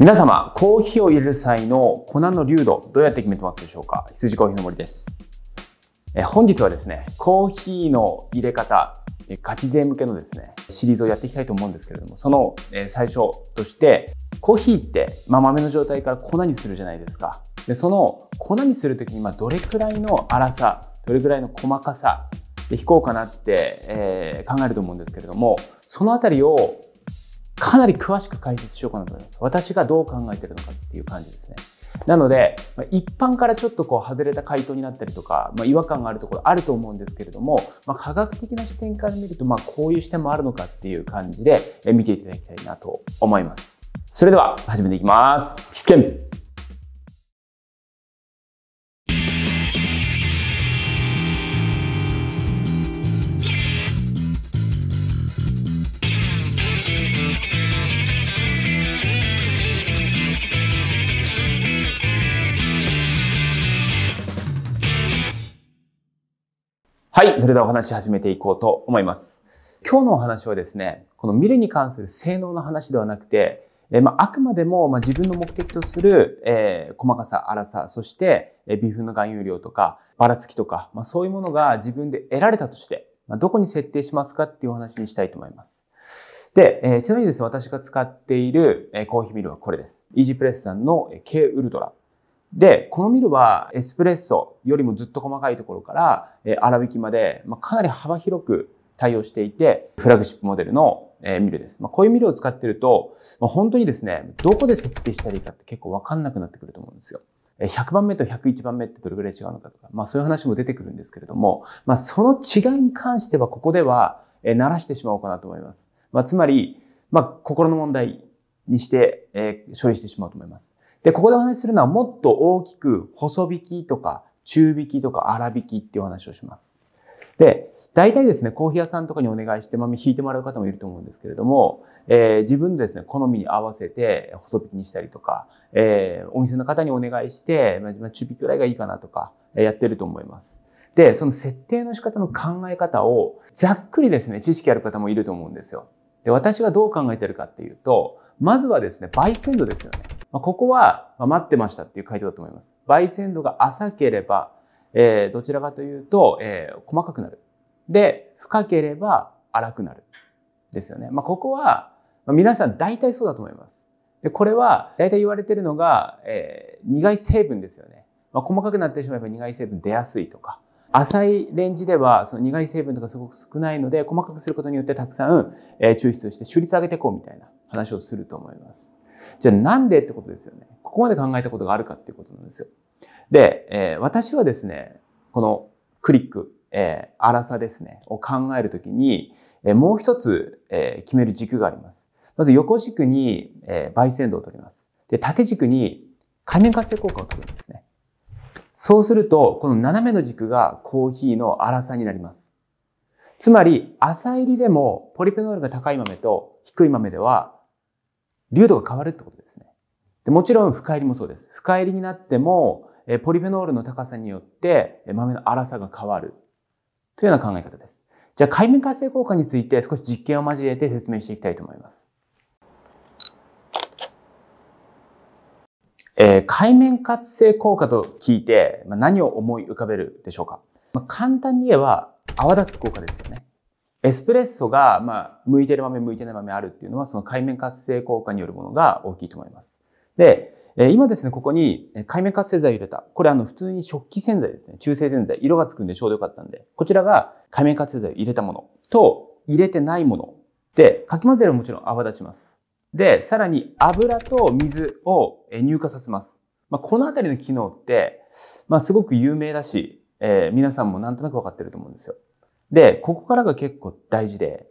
皆様、コーヒーを入れる際の粉の粒度、どうやって決めてますでしょうか羊コーヒーの森です。え本日はですね、コーヒーの入れ方、ガチ勢向けのですね、シリーズをやっていきたいと思うんですけれども、その、え最初として、コーヒーって、まあ、豆の状態から粉にするじゃないですか。で、その粉にするときに、まあ、どれくらいの粗さ、どれくらいの細かさで引こうかなって、えー、考えると思うんですけれども、そのあたりをかなり詳しく解説しようかなと思います。私がどう考えてるのかっていう感じですね。なので、ま一般からちょっとこう外れた回答になったりとか、まあ、違和感があるところあると思うんですけれども、まあ、科学的な視点から見ると、まあ、こういう視点もあるのかっていう感じで見ていただきたいなと思います。それでは始めていきます。必見はい、それではお話し始めていこうと思います。今日のお話はですね、この見るに関する性能の話ではなくて、えまあ、くまでも、ま自分の目的とする、えー、細かさ、粗さ、そして、え微粉の含有量とか、ばらつきとか、まあ、そういうものが自分で得られたとして、まあ、どこに設定しますかっていうお話にしたいと思います。で、えー、ちなみにですね、私が使っている、えコーヒーミルはこれです。イージープレスさんの K ウルトラ。で、このミルはエスプレッソよりもずっと細かいところから、えー、粗挽きまで、まあ、かなり幅広く対応していて、フラグシップモデルの、えー、ミルです。まあ、こういうミルを使ってると、まあ、本当にですね、どこで設定したらいいかって結構わかんなくなってくると思うんですよ。100番目と101番目ってどれぐらい違うのかとか、まあそういう話も出てくるんですけれども、まあその違いに関してはここでは、えー、鳴らしてしまおうかなと思います。まあつまり、まあ心の問題にして、えー、処理してしまうと思います。で、ここでお話しするのはもっと大きく細引きとか中引きとか粗引きっていうお話をします。で、大体ですね、コーヒー屋さんとかにお願いして豆引いてもらう方もいると思うんですけれども、えー、自分のですね、好みに合わせて細引きにしたりとか、えー、お店の方にお願いして、まあ、中引きぐらいがいいかなとか、やってると思います。で、その設定の仕方の考え方をざっくりですね、知識ある方もいると思うんですよ。で、私がどう考えてるかっていうと、まずはですね、焙煎度ですよね。まここは、ま待ってましたっていう回答だと思います。焙煎度が浅ければ、えー、どちらかというと、えー、細かくなる。で、深ければ荒くなる。ですよね。まあ、ここは、まあ、皆さん大体そうだと思います。で、これは大体言われてるのが、えー、苦い成分ですよね。まあ、細かくなってしまえば苦い成分出やすいとか、浅いレンジではその苦い成分とかすごく少ないので、細かくすることによってたくさん、えー、抽出して、収率上げていこうみたいな。話をすると思います。じゃあなんでってことですよね。ここまで考えたことがあるかっていうことなんですよ。で、えー、私はですね、このクリック、えー、粗さですね、を考えるときに、えー、もう一つ、えー、決める軸があります。まず横軸に、えー、焙煎度を取ります。で、縦軸に可燃活性効果を取るんですね。そうすると、この斜めの軸がコーヒーの粗さになります。つまり、浅入りでもポリフェノールが高い豆と低い豆では流度が変わるってことですね。でもちろん深入りもそうです。深入りになっても、えポリフェノールの高さによって豆の粗さが変わるというような考え方です。じゃあ海面活性効果について少し実験を交えて説明していきたいと思います。えー、海面活性効果と聞いて、まあ、何を思い浮かべるでしょうか、まあ、簡単に言えば泡立つ効果ですよね。エスプレッソが、まあ、向いてる豆、向いてない豆あるっていうのは、その海面活性効果によるものが大きいと思います。で、え今ですね、ここに海面活性剤を入れた。これあの普通に食器洗剤ですね。中性洗剤。色がつくんでちょうどよかったんで。こちらが海面活性剤を入れたものと入れてないもの。で、かき混ぜるもちろん泡立ちます。で、さらに油と水を乳化させます。まあ、このあたりの機能って、まあ、すごく有名だし、えー、皆さんもなんとなくわかってると思うんですよ。で、ここからが結構大事で、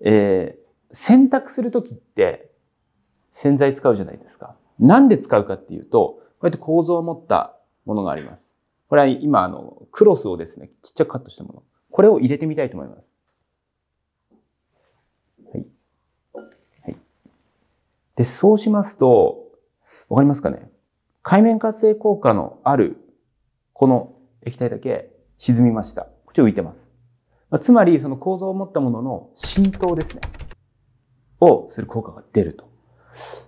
えー、洗濯するときって洗剤使うじゃないですか。なんで使うかっていうと、こうやって構造を持ったものがあります。これは今、あの、クロスをですね、ちっちゃくカットしたもの。これを入れてみたいと思います。はい。はい。で、そうしますと、わかりますかね海面活性効果のある、この液体だけ沈みました。こっち浮いてます。つまり、その構造を持ったものの浸透ですね。をする効果が出ると。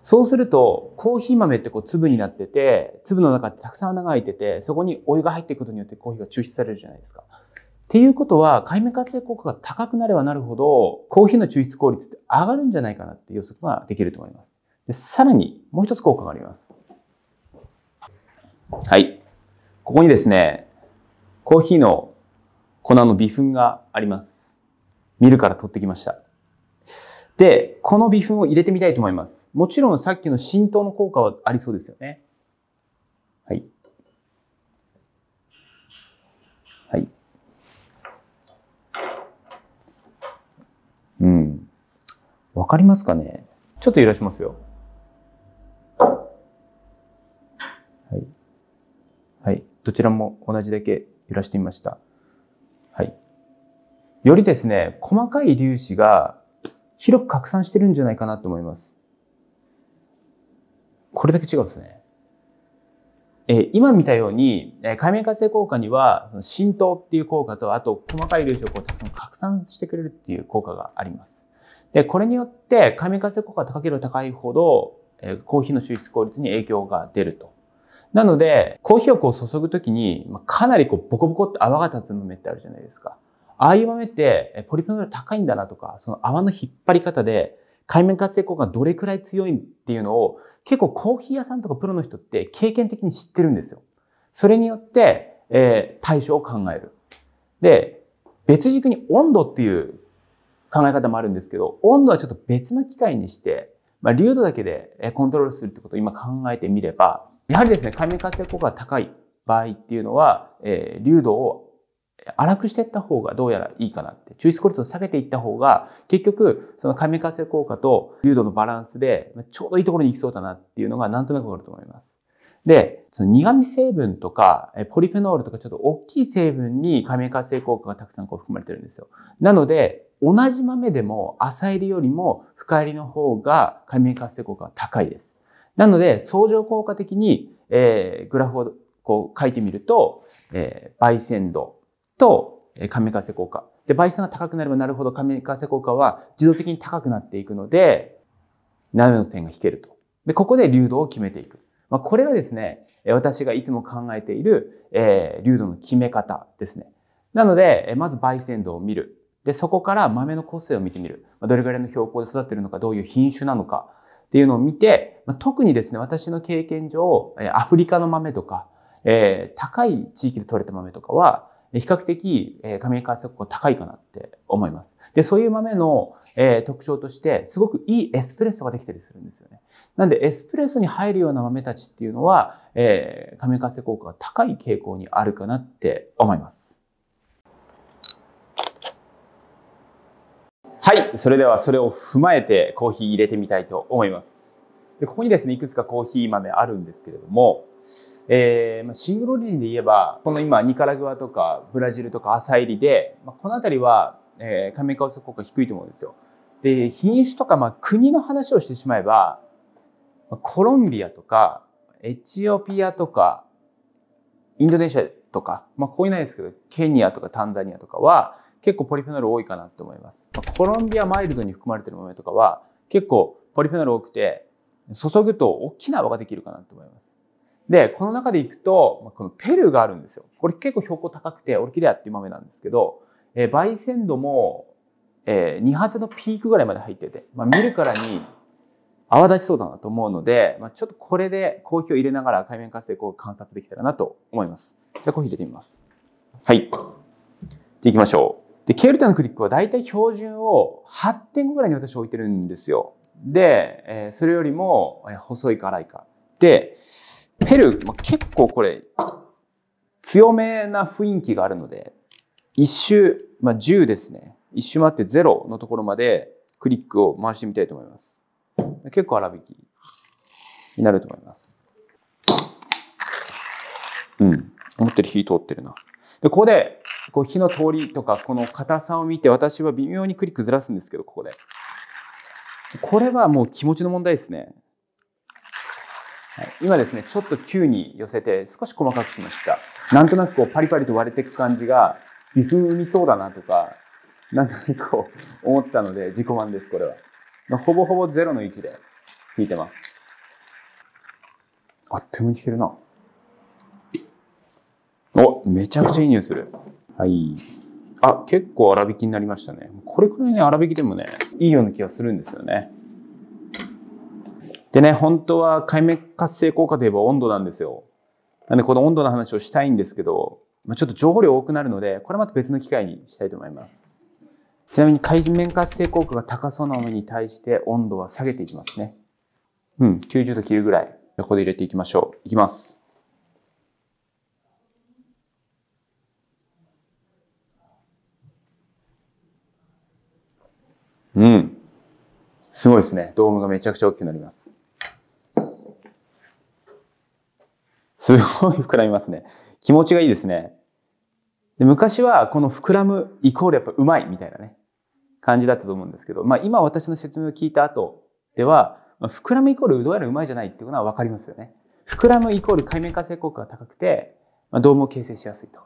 そうすると、コーヒー豆ってこう粒になってて、粒の中ってたくさん穴が開いてて、そこにお湯が入っていくことによってコーヒーが抽出されるじゃないですか。っていうことは、海面活性効果が高くなればなるほど、コーヒーの抽出効率って上がるんじゃないかなって予測ができると思います。でさらに、もう一つ効果があります。はい。ここにですね、コーヒーの粉の微粉があります。見るから取ってきました。で、この微粉を入れてみたいと思います。もちろんさっきの浸透の効果はありそうですよね。はい。はい。うん。わかりますかねちょっと揺らしますよ。はい。はい。どちらも同じだけ揺らしてみました。よりですね、細かい粒子が広く拡散してるんじゃないかなと思います。これだけ違うんですね。え今見たように、え海面活性効果には、浸透っていう効果と、あと細かい粒子をこうたくさん拡散してくれるっていう効果があります。で、これによって、海面活性効果が高ければ高いほど、えコーヒーの抽出効率に影響が出ると。なので、コーヒーをこう注ぐときに、かなりこうボコボコって泡が立つ豆ってあるじゃないですか。ああいう豆ってポリフェノール高いんだなとか、その泡の引っ張り方で、海面活性効果がどれくらい強いっていうのを、結構コーヒー屋さんとかプロの人って経験的に知ってるんですよ。それによって、えー、対処を考える。で、別軸に温度っていう考え方もあるんですけど、温度はちょっと別な機械にして、まあ、流度だけでコントロールするってことを今考えてみれば、やはりですね、海面活性効果が高い場合っていうのは、えー、流度を荒くしていった方がどうやらいいかなって、スコルトを下げていった方が、結局、その活性効果と流度のバランスで、ちょうどいいところに行きそうだなっていうのがなんとなくわかると思います。で、その苦味成分とか、ポリフェノールとかちょっと大きい成分に活性効果がたくさんこう含まれてるんですよ。なので、同じ豆でも浅入りよりも深入りの方が活性効果が高いです。なので、相乗効果的に、えー、グラフをこう書いてみると、えー、焙煎度、と、神風効果。で、倍数が高くなればなるほど神風効果は自動的に高くなっていくので、斜めの点が引けると。で、ここで流動を決めていく。まあ、これがですね、私がいつも考えている、えー、流動の決め方ですね。なので、まず焙煎度を見る。で、そこから豆の個性を見てみる。どれぐらいの標高で育ってるのか、どういう品種なのかっていうのを見て、特にですね、私の経験上、アフリカの豆とか、えー、高い地域で採れた豆とかは、比較的、えー、神谷川速攻高いかなって思います。で、そういう豆の、えー、特徴として、すごくいいエスプレッソができたりするんですよね。なんで、エスプレッソに入るような豆たちっていうのは、えー、神谷川効果が高い傾向にあるかなって思います。はい。それではそれを踏まえてコーヒー入れてみたいと思います。でここにですね、いくつかコーヒー豆あるんですけれども、えー、まあ、シングルオリジンで言えば、この今、ニカラグアとかブラジルとか朝入りで、まあ、この辺りは、えー、加盟化率効果低いと思うんですよ。で、品種とか、まあ、国の話をしてしまえば、コロンビアとか、エチオピアとか、インドネシアとか、まあ、こういうないですけど、ケニアとかタンザニアとかは、結構ポリフェノール多いかなと思います。コロンビアマイルドに含まれてるものとかは、結構ポリフェノール多くて、注ぐと大きな泡ができるかなと思います。で、この中でいくと、このペルがあるんですよ。これ結構標高高くて、オルキデアっていう豆なんですけど、えー、焙煎度も、えー、2発のピークぐらいまで入ってて、まあ、見るからに泡立ちそうだなと思うので、まあ、ちょっとこれでコーヒーを入れながら海面活性を観察できたらなと思います。じゃあコーヒー入れてみます。はい。で、いきましょう。で、ケルタのクリックはだいたい標準を8.5ぐらいに私置いてるんですよ。で、えー、それよりも細いか粗いか。で、ペルー、まあ、結構これ、強めな雰囲気があるので、一周、まあ、10ですね。一周回って0のところまでクリックを回してみたいと思います。結構粗挽きになると思います。うん。思ってる火通ってるな。で、ここで、こう火の通りとか、この硬さを見て、私は微妙にクリックずらすんですけど、ここで。これはもう気持ちの問題ですね。今ですね、ちょっと急に寄せて少し細かくしました。なんとなくこうパリパリと割れていく感じが、微風にそうだなとか、なんとなくこう思ったので自己満です、これは。ほぼほぼゼロの位置で弾いてます。あっという間に弾けるな。お、めちゃくちゃいい匂いする。はい。あ、結構粗挽きになりましたね。これくらいね、粗挽きでもね、いいような気がするんですよね。でね、本当は海面活性効果といえば温度なんですよ。なんでこの温度の話をしたいんですけど、まあ、ちょっと情報量多くなるので、これまた別の機会にしたいと思います。ちなみに海面活性効果が高そうなものに対して温度は下げていきますね。うん、90度切るぐらい。ここで入れていきましょう。いきます。うん。すごいですね。ドームがめちゃくちゃ大きくなります。すごい膨らみますね。気持ちがいいですね。で昔はこの膨らむイコールやっぱうまいみたいなね、感じだったと思うんですけど、まあ今私の説明を聞いた後では、まあ、膨らむイコールうどんやらうまいじゃないっていうのはわかりますよね。膨らむイコール海面活性効果が高くて、まあ、ドームを形成しやすいと。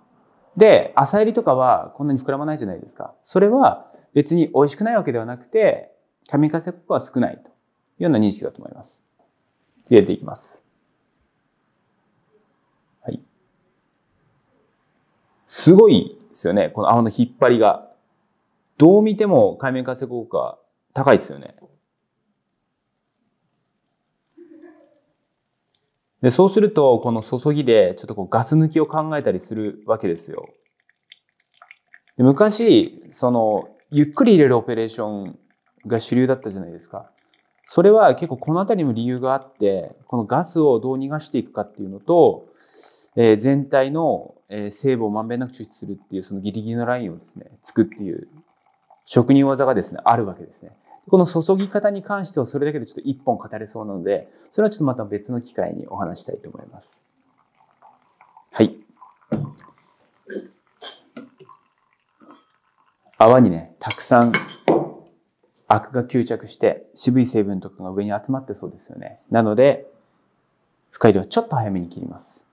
で、朝入りとかはこんなに膨らまないじゃないですか。それは別に美味しくないわけではなくて、海面活性効果は少ないというような認識だと思います。入れていきます。すごいですよね。この泡の引っ張りが。どう見ても海面活性効果高いですよね。で、そうすると、この注ぎで、ちょっとこうガス抜きを考えたりするわけですよ。で昔、その、ゆっくり入れるオペレーションが主流だったじゃないですか。それは結構この辺りも理由があって、このガスをどう逃がしていくかっていうのと、えー、全体の、えー、成分をまんべんなく抽出するっていうそのギリギリのラインをですねつくっていう職人技がですねあるわけですね。この注ぎ方に関してはそれだけでちょっと一本語れそうなのでそれはちょっとまた別の機会にお話したいと思います。はい。泡にねたくさんアクが吸着して渋い成分とかが上に集まってそうですよね。なので、深入りはちょっと早めに切ります。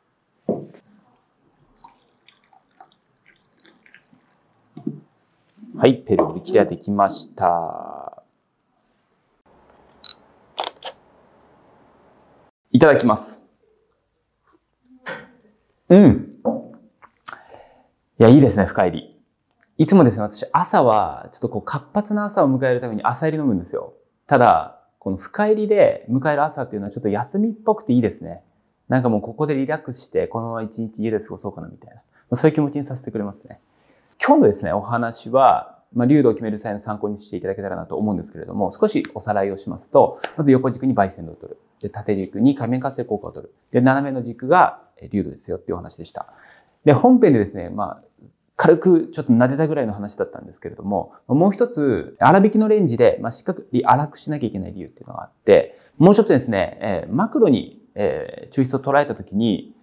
はい、ペル売り切れできました。いただきます。うん。いや、いいですね、深入り。いつもですね、私、朝は、ちょっとこう、活発な朝を迎えるために朝入り飲むんですよ。ただ、この深入りで迎える朝っていうのはちょっと休みっぽくていいですね。なんかもうここでリラックスして、このまま一日家で過ごそうかなみたいな。そういう気持ちにさせてくれますね。今日のですね、お話は、まあ、流度を決める際の参考にしていただけたらなと思うんですけれども、少しおさらいをしますと、まず横軸に焙煎度を取る。で、縦軸に仮面活性効果を取る。で、斜めの軸が流度ですよっていうお話でした。で、本編でですね、まあ、軽くちょっと撫でたぐらいの話だったんですけれども、もう一つ、粗挽きのレンジで、まあ、しっかり粗くしなきゃいけない理由っていうのがあって、もう一つですね、えー、マクロに、えー、抽出を捉えたときに、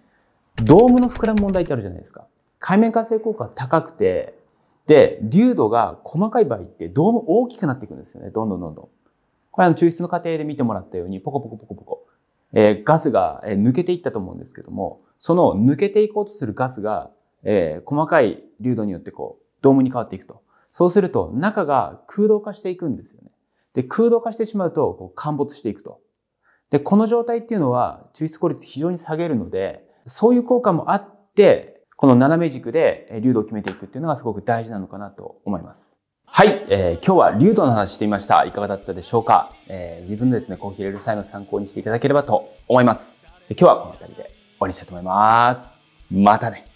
ドームの膨らむ問題ってあるじゃないですか。海面活性効果が高くて、で、粒度が細かい場合ってどうも大きくなっていくんですよね。どんどんどんどん。これあの抽出の過程で見てもらったように、ポコポコポコポコ、えー、ガスが抜けていったと思うんですけども、その抜けていこうとするガスが、えー、細かい粒度によってこう、ドームに変わっていくと。そうすると、中が空洞化していくんですよね。で、空洞化してしまうと、こう、陥没していくと。で、この状態っていうのは、抽出効率非常に下げるので、そういう効果もあって、この斜め軸で流度を決めていくっていうのがすごく大事なのかなと思います。はい、えー、今日は流度の話してみました。いかがだったでしょうか、えー、自分のですね、コーヒー入れる際の参考にしていただければと思います。で今日はこの辺りで終わりにしたいと思います。またね。